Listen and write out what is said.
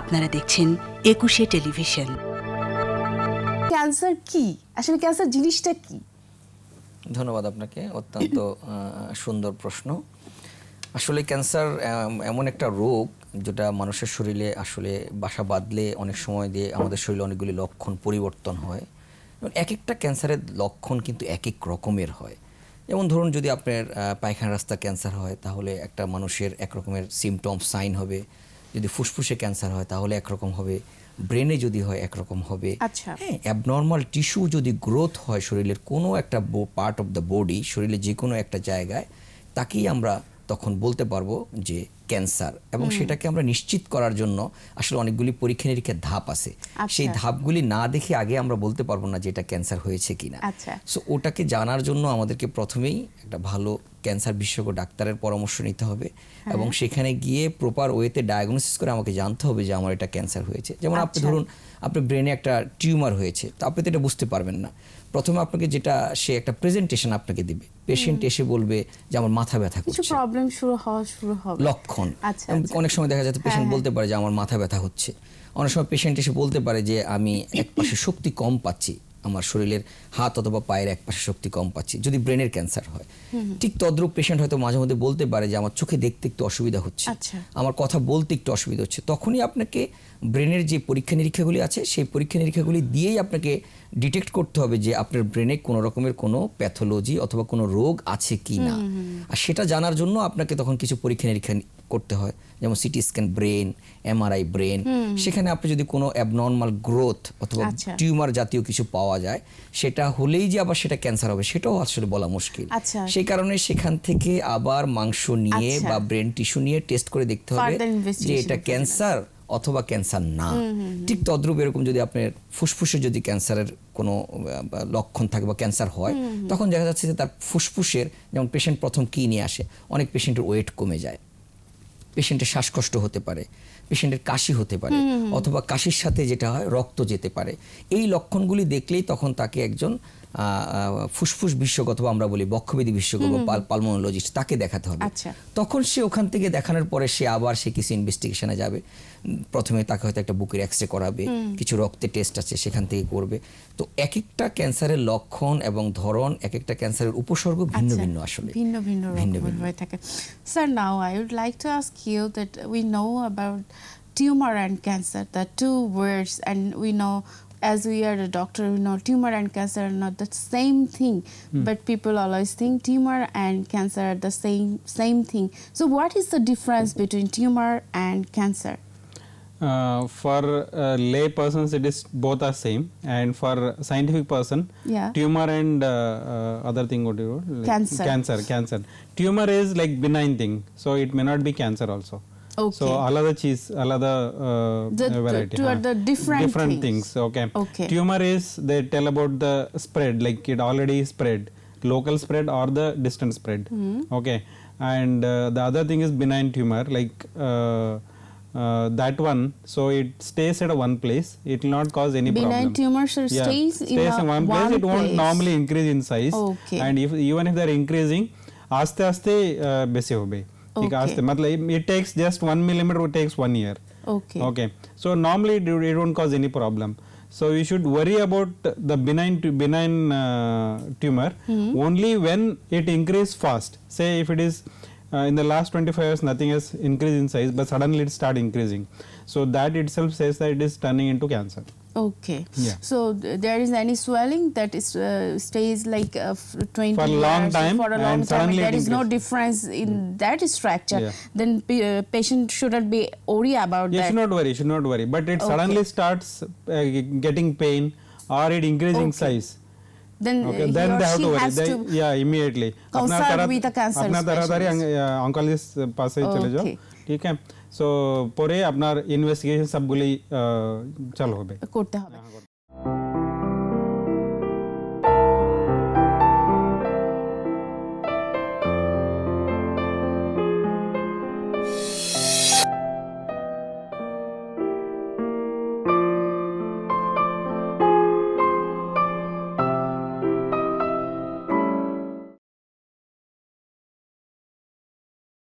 আপনারা দেখছেন একুশে টেলিভিশন ক্যান্সার কি আসলে ক্যান্সার জিনিসটা কি ধন্যবাদ আপনাকে অত্যন্ত সুন্দর প্রশ্ন আসলে ক্যান্সার এমন একটা রোগ যেটা মানুষের শরীরে আসলে বাসা বাঁধলে অনেক সময় দিয়ে আমাদের শরীরে অনেকগুলি লক্ষণ পরিবর্তন হয় এক একটা ক্যান্সারের লক্ষণ কিন্তু এক এক রকমের হয় যেমন ধরুন যদি আপনার পায়খানা রাস্তা ক্যান্সার হয় তাহলে একটা মানুষের একরকমের সিমটম সাইন হবে যদি ফুসফুসে ক্যান্সার হয় তাহলে একরকম হবে ব্রেনে যদি হয় একরকম হবে অ্যাবনর্মাল আচ্ছা। টিস্যু যদি গ্রোথ হয় শরীরের কোনো একটা পার্ট অফ দ্য বডি শরীরে যে কোনো একটা জায়গায় তাকেই আমরা তখন বলতে পারবো যে ক্যান্সার এবং সেটাকে আমরা নিশ্চিত করার জন্য আসলে অনেকগুলি পরীক্ষা নিরীক্ষার ধাপ আছে আচ্ছা। সেই ধাপগুলি না দেখে আগে আমরা বলতে পারবো না যে এটা ক্যান্সার হয়েছে কিনা সো আচ্ছা। ওটাকে জানার জন্য আমাদেরকে প্রথমেই একটা ভালো ক্যান্সার বিশেষজ্ঞ ডাক্তারের পরামর্শ নিতে হবে হ্যাঁ। এবং সেখানে গিয়ে প্রপার ওয়েতে ডায়াগনোসিস করে আমাকে জানতে হবে যে আমার এটা ক্যান্সার হয়েছে যেমন আপনি আচ্ছা। ধরুন আপনার ব্রেনে একটা টিউমার হয়েছে তো আপনি তো এটা বুঝতে পারবেন না প্রথমে আপনাকে যেটা সে একটা প্রেজেন্টেশন আপনাকে দিবে পেশেন্ট এসে বলবে যে আমার মাথা ব্যথা করছে প্রবলেম শুরু হওয়া শুরু হবে লক্ষ লক্ষণ আচ্ছা, আচ্ছা। অনেক সময় দেখা যায় হ্যাঁ, পেশেন্ট হ্যাঁ। বলতে পারে যে আমার মাথা ব্যথা হচ্ছে অনেক সময় পেশেন্ট এসে বলতে পারে যে আমি এক পাশে শক্তি কম পাচ্ছি আমার শরীরের হাত অথবা পায়ের এক পাশে শক্তি কম পাচ্ছি যদি ব্রেনের ক্যান্সার হয় ঠিক তদ্রুপ পেশেন্ট হয়তো মাঝে মধ্যে বলতে পারে যে আমার চোখে দেখতে একটু অসুবিধা হচ্ছে আচ্ছা। আমার কথা বলতে একটু অসুবিধা হচ্ছে তখনই আপনাকে ব্রেনের যে পরীক্ষা নিরীক্ষাগুলি আছে সেই পরীক্ষা নিরীক্ষাগুলি দিয়েই আপনাকে ডিটেক্ট করতে হবে যে আপনার ব্রেনে কোনো রকমের কোনো প্যাথোলজি অথবা কোনো রোগ আছে কি না আর সেটা জানার জন্য আপনাকে তখন কিছু পরীক্ষা নিরীক্ষা করতে হয় যেমন CT scan brain MRI brain সেখানে আপনি যদি কোনো অ্যাবনর্মাল গ্রোথ অথবা টিউমার আচ্ছা। জাতীয় কিছু পাওয়া যায় সেটা হলেই যে আবার সেটা ক্যান্সার হবে সেটাও আসলে বলা মুশকিল আচ্ছা। সেই কারণে সেখান থেকে আবার মাংস নিয়ে আচ্ছা। বা ব্রেন টিস্যু নিয়ে টেস্ট করে দেখতে হবে যে এটা ক্যান্সার অথবা ক্যান্সার না ঠিক তদ্রুপ এরকম যদি আপনার ফুসফুসে যদি ক্যান্সারের কোনো লক্ষণ থাকে বা ক্যান্সার হয় তখন দেখা যাচ্ছে যে তার ফুসফুসের যেমন পেশেন্ট প্রথম কী নিয়ে আসে অনেক পেশেন্টের ওয়েট কমে যায় পেশেন্টের শ্বাসকষ্ট হতে পারে পেশেন্টের কাশি হতে পারে অথবা কাশির সাথে যেটা হয় রক্ত যেতে পারে এই লক্ষণগুলি দেখলেই তখন তাকে একজন ফুসফুস বিশ্বক অথবা আমরা বলি বক্ষবেদি বিশ্বক বা পালমোনোলজিস্ট তাকে দেখাতে হবে আচ্ছা। তখন সে ওখান থেকে দেখানোর পরে সে আবার সে কিছু ইনভেস্টিগেশনে যাবে প্রথমে তাকে হয়তো একটা বুকের এক্স করাবে কিছু রক্তে টেস্ট আছে সেখান থেকে করবে তো এক একটা ক্যান্সারের লক্ষণ এবং ধরন এক একটা ক্যান্সারের উপসর্গ ভিন্ন আচ্ছা, ভিন্ন আসলে ভিন্ন ভিন্ন ভিন্ন ভিন্ন হয়ে থাকে sir now I would like to ask you that we know about tumor and cancer, the two words, and we know as we are a doctor, we know tumor and cancer are not the same thing, mm. but people always think tumor and cancer are the same same thing. So, what is the difference between tumor and cancer? Uh, for uh, lay persons, it is both are same, and for scientific person, yeah. tumor and uh, uh other thing what you call? Like cancer, cancer, cancer. Tumor is like benign thing, so it may not be cancer also. Okay. So alada cheese, alada uh, the, variety. Two are the different different things. things. Okay. Okay. Tumor is they tell about the spread, like it already spread, local spread or the distant spread. Mm. Okay. And uh, the other thing is benign tumor, like uh, uh, that one so it stays at one place it will not cause any benign problem benign tumor yeah. stays, in, stays in one, one place, place it won't normally increase in size okay. and if even if they are increasing আস্তে আস্তে বেশি হবে because okay. it takes just one millimeter it takes one year okay okay so normally it, won't cause any problem so you should worry about the benign benign uh, tumor mm -hmm. only when it increases fast say if it is uh, in the last 25 years nothing has increased in size but suddenly it start increasing so that itself says that it is turning into cancer Okay. Yeah. So there is any swelling that is uh, stays like uh, 20 for a long time for a long time. There is no difference in mm. that structure. Yeah. Then uh, patient shouldn't be worried about you that. Should not worry. Should not worry. But it okay. suddenly starts uh, getting pain or it increasing okay. size. then uh, okay, then they have to worry they, yeah immediately apna tarah apna tarah tarah uh, oncologist પાસે ঠিক হ্যাঁ so পরে আপনার investigation সবগুলি চালু হবে করতে হবে